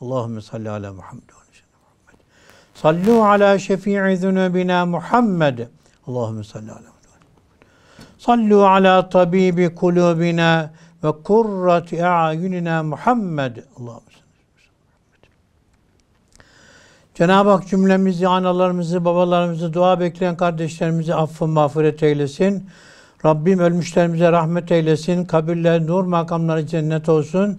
Allahümme salli ala Muhammed. Sallu ala şefii zunubina Muhammed. Allahümme salli ala Sallu ala tabibi kulubina ve kurrati a'yunina Muhammed. Allahümme Cenab-ı Hak cümlemizi, analarımızı, babalarımızı, dua bekleyen kardeşlerimizi affı mağfiret eylesin. Rabbim ölmüşlerimize rahmet eylesin. Kabirler, nur makamları cennet olsun.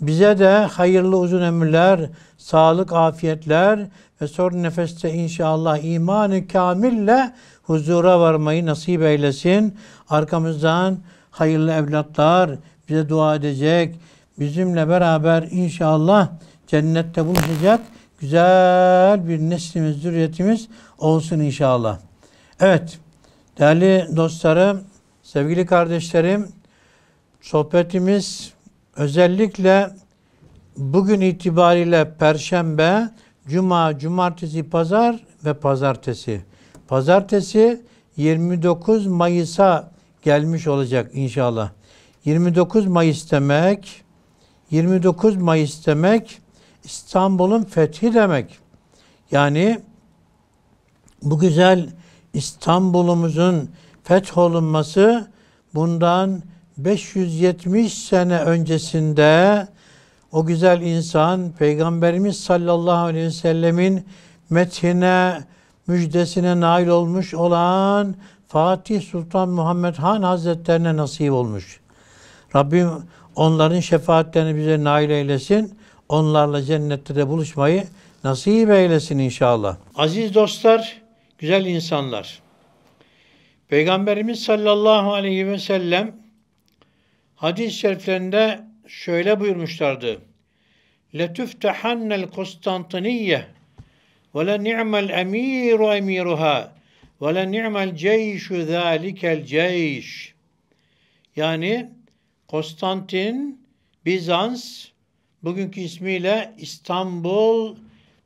Bize de hayırlı uzun ömürler, sağlık, afiyetler ve son nefeste inşallah imanı kamille huzura varmayı nasip eylesin. Arkamızdan hayırlı evlatlar bize dua edecek. Bizimle beraber inşallah cennette buluşacak güzel bir neslimiz, zürriyetimiz olsun inşallah. Evet, değerli dostlarım, sevgili kardeşlerim, sohbetimiz Özellikle bugün itibariyle perşembe, cuma, cumartesi, pazar ve pazartesi. Pazartesi 29 Mayıs'a gelmiş olacak inşallah. 29 Mayıs demek 29 Mayıs demek İstanbul'un fethi demek. Yani bu güzel İstanbul'umuzun fetholunması bundan 570 sene öncesinde o güzel insan Peygamberimiz sallallahu aleyhi ve sellemin metine müjdesine nail olmuş olan Fatih Sultan Muhammed Han Hazretlerine nasip olmuş. Rabbim onların şefaatlerini bize nail eylesin. Onlarla cennette de buluşmayı nasip eylesin inşallah. Aziz dostlar, güzel insanlar. Peygamberimiz sallallahu aleyhi ve sellem Hadis-i şeriflerinde şöyle buyurmuşlardı. لَتُفْتَحَنَّ الْقُسْتَنْطِنِيَّ وَلَنِعْمَ الْاَم۪يرُ اَم۪يرُهَا وَلَنِعْمَ الْجَيْشُ ذَٰلِكَ الْجَيْشِ Yani Konstantin, Bizans, bugünkü ismiyle İstanbul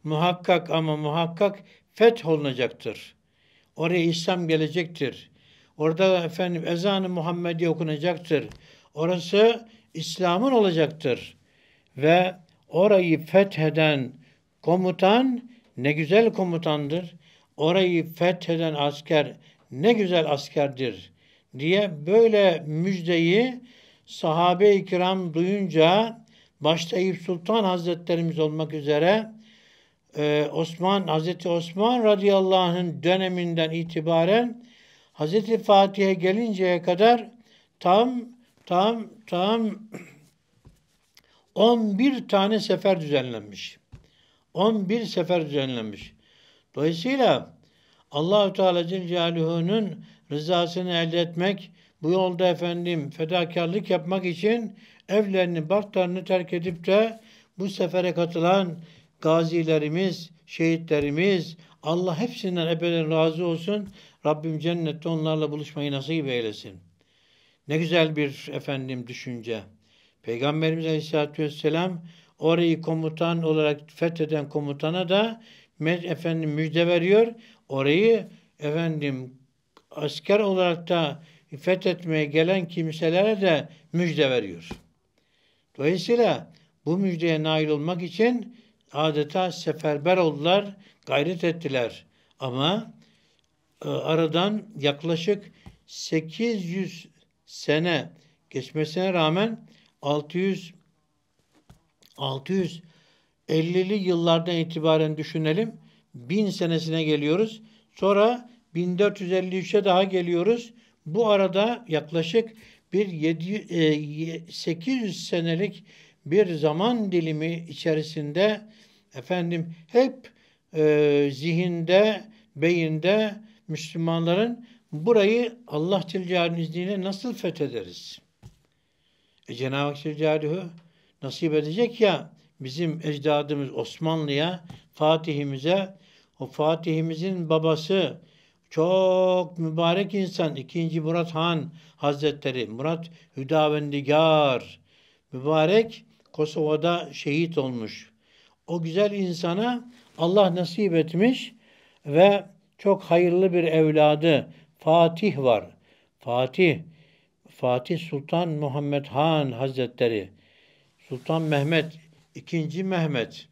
muhakkak ama muhakkak fetholunacaktır. Oraya İslam gelecektir. Orada efendim ezanı Muhammedi okunacaktır. Orası İslam'ın olacaktır. Ve orayı fetheden komutan ne güzel komutandır. Orayı fetheden asker ne güzel askerdir diye böyle müjdeyi sahabe-i kiram duyunca başta Eyüp Sultan Hazretlerimiz olmak üzere e, Osman Hazreti Osman radıyallahu anh'ın döneminden itibaren Hazreti Fatih'e gelinceye kadar tam tam tam 11 tane sefer düzenlenmiş. 11 sefer düzenlenmiş. Dolayısıyla Allahu Teala Celaluhu'nun rızasını elde etmek, bu yolda efendim fedakarlık yapmak için evlerini, barklarını terk edip de bu sefere katılan gazilerimiz, şehitlerimiz, Allah hepsinden ebeden razı olsun. Rabbim cennette onlarla buluşmayı nasip eylesin. Ne güzel bir efendim düşünce. Peygamberimiz Aleyhisselatü Vesselam orayı komutan olarak fetheden komutana da efendim müjde veriyor. Orayı efendim asker olarak da fethetmeye gelen kimselere de müjde veriyor. Dolayısıyla bu müjdeye nail olmak için adeta seferber oldular, gayret ettiler. Ama e, aradan yaklaşık 800 sene geçmesine rağmen 600 650'li yıllardan itibaren düşünelim. 1000 senesine geliyoruz. Sonra 1453'e daha geliyoruz. Bu arada yaklaşık bir 700, 800 e, senelik bir zaman dilimi içerisinde efendim hep e, zihinde, beyinde Müslümanların Burayı Allah Teala'nın izniyle nasıl fethederiz? E Cenab-ı Hak nasip edecek ya bizim ecdadımız Osmanlı'ya, Fatih'imize, o Fatih'imizin babası çok mübarek insan 2. Murat Han Hazretleri, Murat Hüdavendigar, mübarek Kosova'da şehit olmuş. O güzel insana Allah nasip etmiş ve çok hayırlı bir evladı Fatih var. Fatih, Fatih Sultan Muhammed Han Hazretleri, Sultan Mehmet, ikinci Mehmet.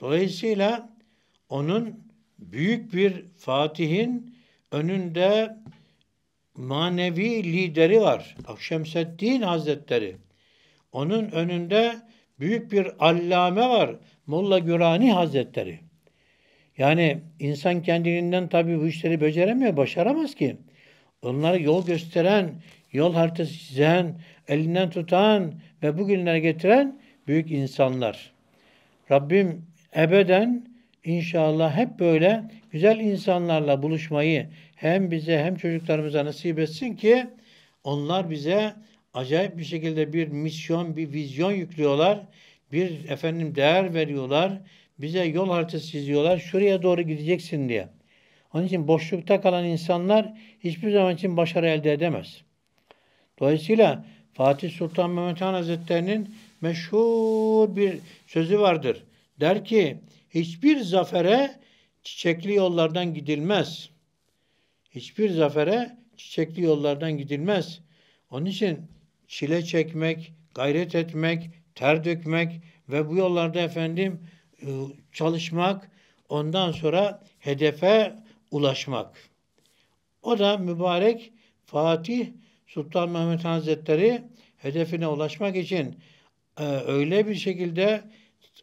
Dolayısıyla onun büyük bir Fatih'in önünde manevi lideri var. Akşemseddin Hazretleri. Onun önünde büyük bir allame var. Molla Gürani Hazretleri. Yani insan kendiliğinden tabii bu işleri beceremiyor, başaramaz ki. Onları yol gösteren, yol haritası çizen, elinden tutan ve bugünlere getiren büyük insanlar. Rabbim ebeden inşallah hep böyle güzel insanlarla buluşmayı hem bize hem çocuklarımıza nasip etsin ki onlar bize acayip bir şekilde bir misyon, bir vizyon yüklüyorlar. Bir efendim değer veriyorlar bize yol haritası çiziyorlar. Şuraya doğru gideceksin diye. Onun için boşlukta kalan insanlar hiçbir zaman için başarı elde edemez. Dolayısıyla Fatih Sultan Mehmet Han Hazretleri'nin meşhur bir sözü vardır. Der ki hiçbir zafere çiçekli yollardan gidilmez. Hiçbir zafere çiçekli yollardan gidilmez. Onun için çile çekmek, gayret etmek, ter dökmek ve bu yollarda efendim e, çalışmak, ondan sonra hedefe ulaşmak. O da mübarek Fatih Sultan Mehmet Hazretleri hedefine ulaşmak için e, öyle bir şekilde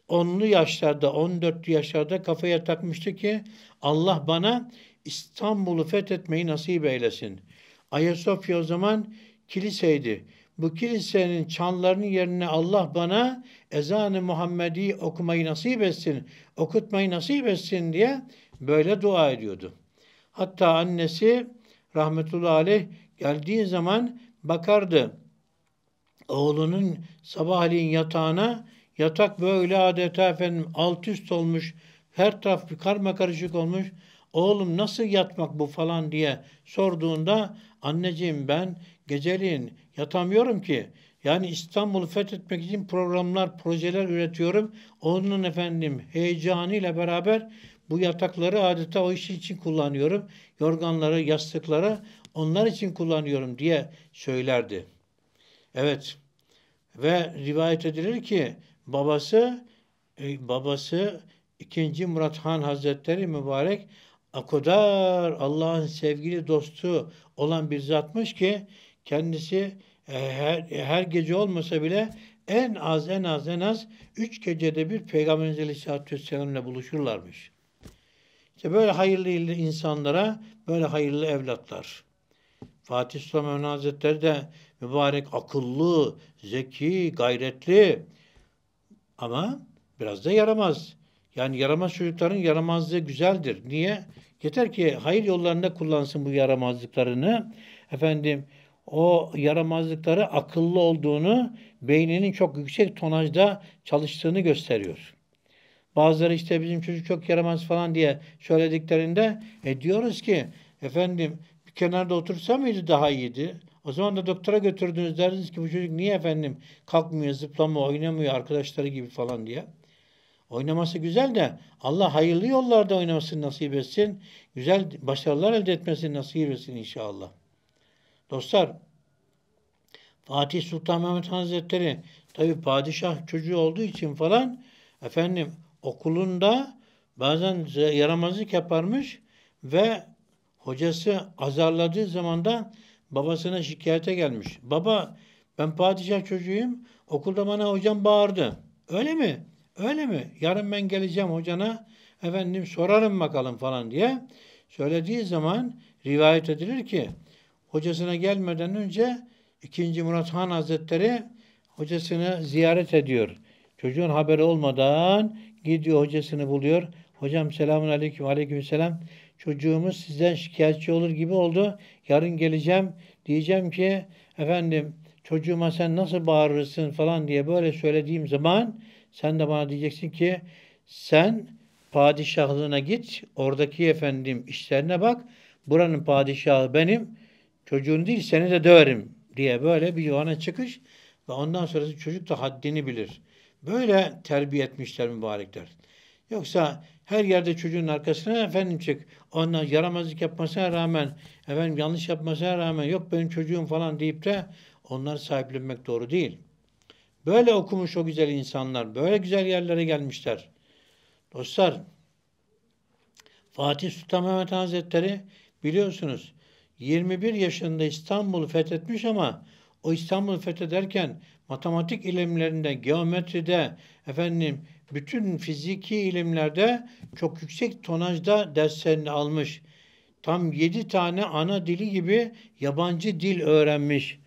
onlu yaşlarda, 14 yaşlarda kafaya takmıştı ki Allah bana İstanbul'u fethetmeyi nasip eylesin. Ayasofya o zaman kiliseydi bu kilisenin çanlarının yerine Allah bana ezanı Muhammedi okumayı nasip etsin, okutmayı nasip etsin diye böyle dua ediyordu. Hatta annesi rahmetullahi aleyh geldiği zaman bakardı oğlunun sabahleyin yatağına yatak böyle adeta efendim alt üst olmuş her taraf karma karışık olmuş oğlum nasıl yatmak bu falan diye sorduğunda anneciğim ben Geceliğin yatamıyorum ki. Yani İstanbul'u fethetmek için programlar, projeler üretiyorum. Onun efendim heyecanıyla beraber bu yatakları adeta o iş için kullanıyorum. Yorganları, yastıkları onlar için kullanıyorum diye söylerdi. Evet ve rivayet edilir ki babası e, babası 2. Murat Han Hazretleri mübarek o kadar Allah'ın sevgili dostu olan bir zatmış ki kendisi e, her, e, her gece olmasa bile en az en az en az üç gecede bir Peygamberimiz Aleyhisselatü Vesselam'la buluşurlarmış. İşte böyle hayırlı insanlara böyle hayırlı evlatlar. Fatih Sultan Mehmet Hazretleri de mübarek akıllı, zeki, gayretli ama biraz da yaramaz. Yani yaramaz çocukların yaramazlığı güzeldir. Niye? Yeter ki hayır yollarında kullansın bu yaramazlıklarını. Efendim o yaramazlıkları akıllı olduğunu, beyninin çok yüksek tonajda çalıştığını gösteriyor. Bazıları işte bizim çocuk çok yaramaz falan diye söylediklerinde e diyoruz ki efendim bir kenarda otursa mıydı daha iyiydi? O zaman da doktora götürdünüz derdiniz ki bu çocuk niye efendim kalkmıyor, zıplamıyor, oynamıyor arkadaşları gibi falan diye. Oynaması güzel de Allah hayırlı yollarda oynamasını nasip etsin. Güzel başarılar elde etmesini nasip etsin inşallah. Dostlar Fatih Sultan Mehmet Hazretleri tabi padişah çocuğu olduğu için falan efendim okulunda bazen yaramazlık yaparmış ve hocası azarladığı zaman da babasına şikayete gelmiş. Baba ben padişah çocuğuyum. Okulda bana hocam bağırdı. Öyle mi? Öyle mi? Yarın ben geleceğim hocana efendim sorarım bakalım falan diye söylediği zaman rivayet edilir ki hocasına gelmeden önce 2. Murat Han Hazretleri hocasını ziyaret ediyor. Çocuğun haberi olmadan gidiyor hocasını buluyor. Hocam selamun aleyküm aleyküm selam. Çocuğumuz sizden şikayetçi olur gibi oldu. Yarın geleceğim diyeceğim ki efendim çocuğuma sen nasıl bağırırsın falan diye böyle söylediğim zaman sen de bana diyeceksin ki sen padişahlığına git oradaki efendim işlerine bak. Buranın padişahı benim. Çocuğun değil seni de döverim diye böyle bir yuvana çıkış ve ondan sonrası çocuk da haddini bilir. Böyle terbiye etmişler mübarekler. Yoksa her yerde çocuğun arkasına efendim çık. Ondan yaramazlık yapmasına rağmen, efendim yanlış yapmasına rağmen yok benim çocuğum falan deyip de onları sahiplenmek doğru değil. Böyle okumuş o güzel insanlar, böyle güzel yerlere gelmişler. Dostlar, Fatih Sultan Mehmet Hazretleri biliyorsunuz 21 yaşında İstanbul fethetmiş ama o İstanbul fethederken matematik ilimlerinde, geometride, efendim bütün fiziki ilimlerde çok yüksek tonajda derslerini almış. Tam 7 tane ana dili gibi yabancı dil öğrenmiş.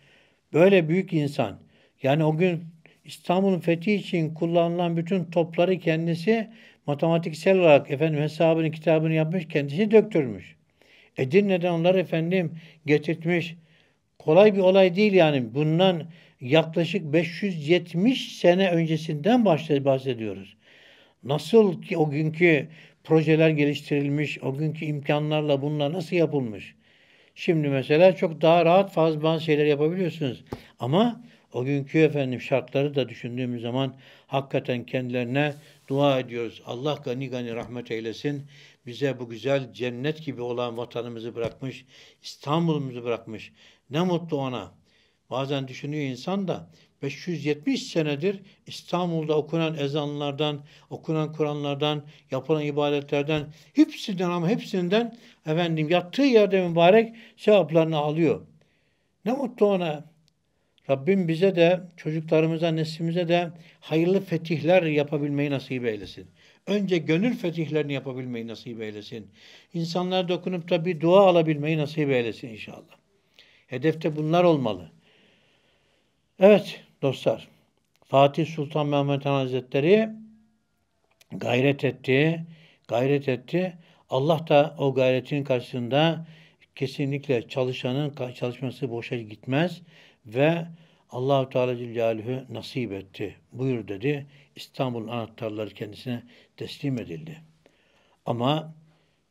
Böyle büyük insan. Yani o gün İstanbul fethi için kullanılan bütün topları kendisi matematiksel olarak efendim hesabını kitabını yapmış kendisi döktürmüş. Edirne'den onlar efendim getirtmiş. Kolay bir olay değil yani. Bundan yaklaşık 570 sene öncesinden bahsediyoruz. Nasıl ki o günkü projeler geliştirilmiş, o günkü imkanlarla bunlar nasıl yapılmış? Şimdi mesela çok daha rahat fazla bazı şeyler yapabiliyorsunuz. Ama o günkü efendim şartları da düşündüğümüz zaman hakikaten kendilerine dua ediyoruz. Allah gani gani rahmet eylesin bize bu güzel cennet gibi olan vatanımızı bırakmış, İstanbul'umuzu bırakmış. Ne mutlu ona. Bazen düşünüyor insan da 570 senedir İstanbul'da okunan ezanlardan, okunan Kur'anlardan, yapılan ibadetlerden, hepsinden ama hepsinden efendim yattığı yerde mübarek sevaplarını alıyor. Ne mutlu ona. Rabbim bize de çocuklarımıza, neslimize de hayırlı fetihler yapabilmeyi nasip eylesin. Önce gönül fetihlerini yapabilmeyi nasip eylesin. İnsanlara dokunup da bir dua alabilmeyi nasip eylesin inşallah. Hedefte bunlar olmalı. Evet dostlar. Fatih Sultan Mehmet Han Hazretleri gayret etti. Gayret etti. Allah da o gayretin karşısında kesinlikle çalışanın çalışması boşa gitmez ve Allahu Teala Celaluhu nasip etti. Buyur dedi. İstanbul anahtarları kendisine teslim edildi. Ama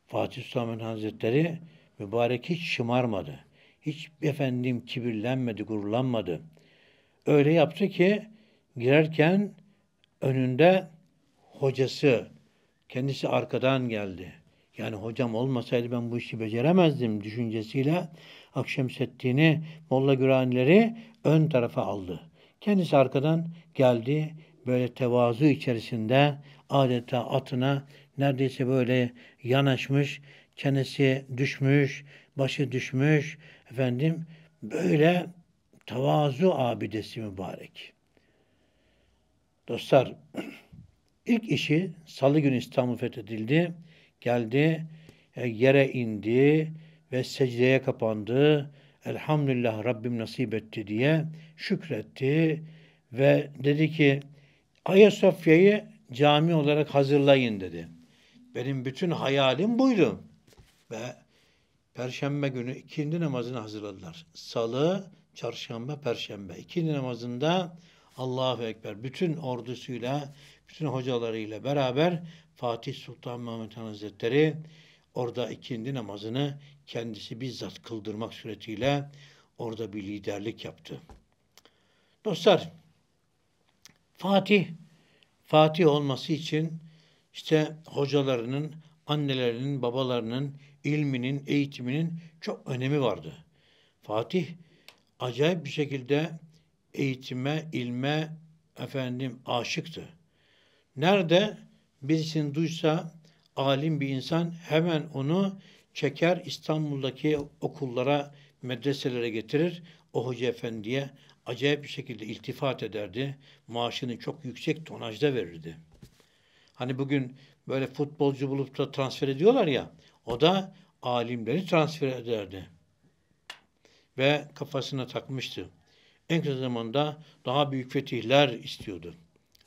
Fatih Sultan Mehmet Hazretleri mübarek hiç şımarmadı. Hiç efendim kibirlenmedi, gururlanmadı. Öyle yaptı ki girerken önünde hocası, kendisi arkadan geldi. Yani hocam olmasaydı ben bu işi beceremezdim düşüncesiyle Akşemseddin'i, Molla Güranileri ön tarafa aldı. Kendisi arkadan geldi, böyle tevazu içerisinde adeta atına neredeyse böyle yanaşmış, çenesi düşmüş, başı düşmüş efendim böyle tevazu abidesi mübarek. Dostlar ilk işi salı günü İstanbul fethedildi. Geldi e, yere indi ve secdeye kapandı. Elhamdülillah Rabbim nasip etti diye şükretti ve dedi ki Ayasofya'yı cami olarak hazırlayın dedi. Benim bütün hayalim buydu. Ve Perşembe günü ikindi namazını hazırladılar. Salı, çarşamba, perşembe. İkindi namazında Allahu Ekber bütün ordusuyla, bütün hocalarıyla beraber Fatih Sultan Mehmet Han Hazretleri orada ikindi namazını kendisi bizzat kıldırmak suretiyle orada bir liderlik yaptı. Dostlar, Fatih. Fatih olması için işte hocalarının, annelerinin, babalarının ilminin, eğitiminin çok önemi vardı. Fatih acayip bir şekilde eğitime, ilme efendim aşıktı. Nerede birisini duysa alim bir insan hemen onu çeker İstanbul'daki okullara, medreselere getirir. O hoca efendiye acayip bir şekilde iltifat ederdi. Maaşını çok yüksek tonajda verirdi. Hani bugün böyle futbolcu bulup da transfer ediyorlar ya. O da alimleri transfer ederdi. Ve kafasına takmıştı. En kısa zamanda daha büyük fetihler istiyordu.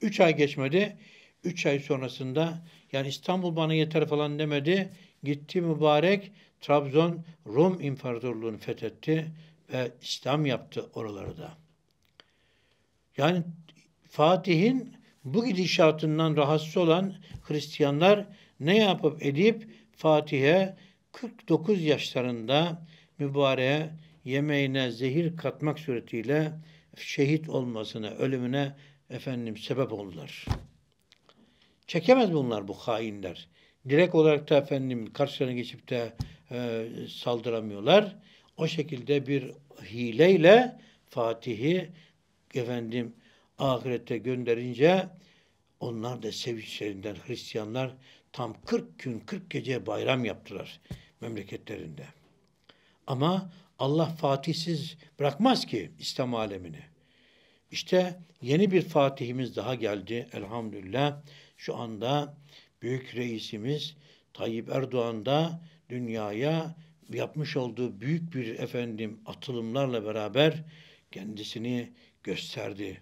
Üç ay geçmedi. Üç ay sonrasında yani İstanbul bana yeter falan demedi. Gitti mübarek Trabzon Rum İmparatorluğu'nu fethetti ve İslam yaptı oraları da. Yani Fatih'in bu gidişatından rahatsız olan Hristiyanlar ne yapıp edip Fatih'e 49 yaşlarında mübareğe yemeğine zehir katmak suretiyle şehit olmasına, ölümüne efendim sebep oldular. Çekemez bunlar bu hainler. Direkt olarak da efendim karşılarına geçip de e, saldıramıyorlar. O şekilde bir hileyle Fatih'i efendim ahirete gönderince onlar da sevinçlerinden Hristiyanlar tam 40 gün 40 gece bayram yaptılar memleketlerinde. Ama Allah fatihsiz bırakmaz ki İslam alemini. İşte yeni bir fatihimiz daha geldi elhamdülillah. Şu anda büyük reisimiz Tayyip Erdoğan da dünyaya yapmış olduğu büyük bir efendim atılımlarla beraber kendisini gösterdi.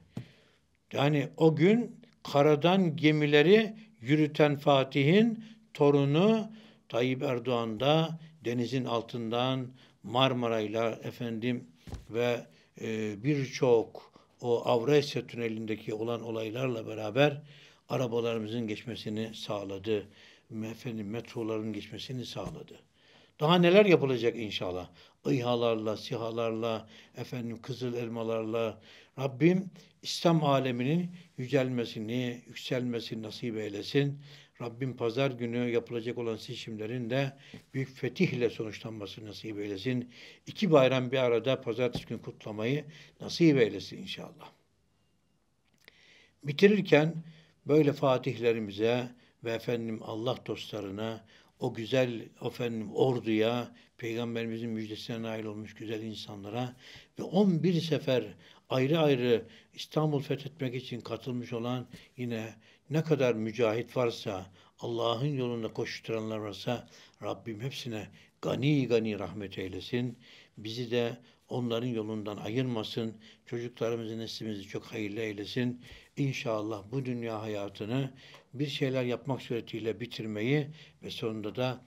Yani o gün karadan gemileri yürüten Fatih'in torunu Tayyip Erdoğan da denizin altından Marmara'yla efendim ve e, birçok o Avrasya Tüneli'ndeki olan olaylarla beraber arabalarımızın geçmesini sağladı. Efendim metroların geçmesini sağladı. Daha neler yapılacak inşallah. İHA'larla, sihalarla, efendim kızıl elmalarla Rabbim İslam aleminin yücelmesini, yükselmesini nasip eylesin. Rabbim pazar günü yapılacak olan seçimlerin de büyük fetihle sonuçlanması nasip eylesin. İki bayram bir arada pazartesi günü kutlamayı nasip eylesin inşallah. Bitirirken böyle fatihlerimize ve efendim Allah dostlarına, o güzel efendim orduya, peygamberimizin müjdesine nail olmuş güzel insanlara ve 11 sefer ayrı ayrı İstanbul fethetmek için katılmış olan yine ne kadar mücahit varsa, Allah'ın yolunda koşturanlar varsa Rabbim hepsine gani gani rahmet eylesin. Bizi de onların yolundan ayırmasın. Çocuklarımızın neslimizi çok hayırlı eylesin. İnşallah bu dünya hayatını bir şeyler yapmak suretiyle bitirmeyi ve sonunda da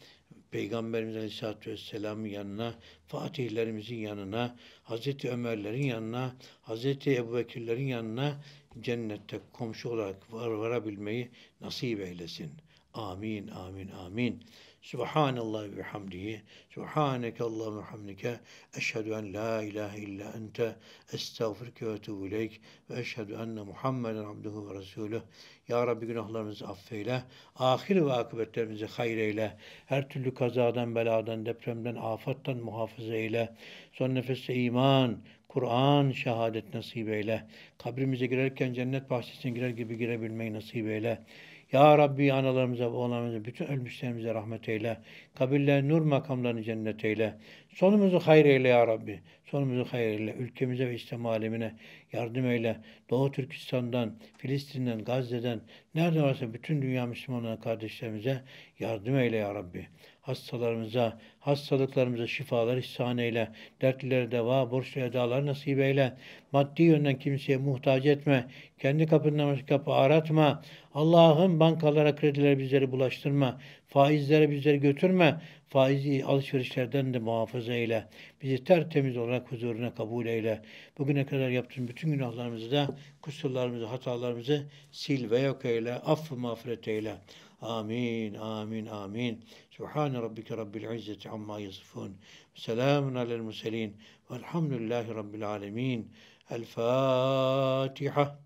Peygamberimiz Aleyhisselatü Vesselam'ın yanına, Fatihlerimizin yanına, Hazreti Ömerlerin yanına, Hazreti Ebu Bekirlerin yanına cennette komşu olarak var varabilmeyi nasip eylesin. Amin, amin, amin. Subhanallah ve hamdihi. Subhaneke Allahümme hamdike. Eşhedü en la ilahe illa ente. Estağfirke ve etubu ileyk. Ve eşhedü enne Muhammeden abduhu ve resulüh. Ya Rabbi günahlarımızı affeyle. Ahir ve akıbetlerimizi hayreyle. Her türlü kazadan, beladan, depremden, afattan muhafaza eyle. Son nefeste iman, Kur'an şehadet nasip eyle. Kabrimize girerken cennet bahçesine girer gibi girebilmeyi nasip eyle. Ya Rabbi analarımıza, oğlanlarımıza, bütün ölmüşlerimize rahmet eyle. Kabirler nur makamlarını cennet eyle. Sonumuzu hayır eyle ya Rabbi. Sonumuzu hayır eyle. Ülkemize ve İslam alemine yardım eyle. Doğu Türkistan'dan, Filistin'den, Gazze'den, nerede varsa bütün dünya Müslümanlarına, kardeşlerimize yardım eyle ya Rabbi hastalarımıza, hastalıklarımıza şifalar ihsan eyle, dertlilere deva, borçlu edalar nasip eyle, maddi yönden kimseye muhtaç etme, kendi kapından kapı aratma, Allah'ın bankalara, kredilere bizleri bulaştırma, faizlere bizleri götürme, faizi alışverişlerden de muhafaza eyle, bizi tertemiz olarak huzuruna kabul eyle. Bugüne kadar yaptığın bütün günahlarımızı da, kusurlarımızı, hatalarımızı sil ve yok eyle, affı mağfiret eyle. Amin, amin, amin. سبحان ربك رب العزة عما يصفون سلام على المرسلين والحمد لله رب العالمين الفاتحة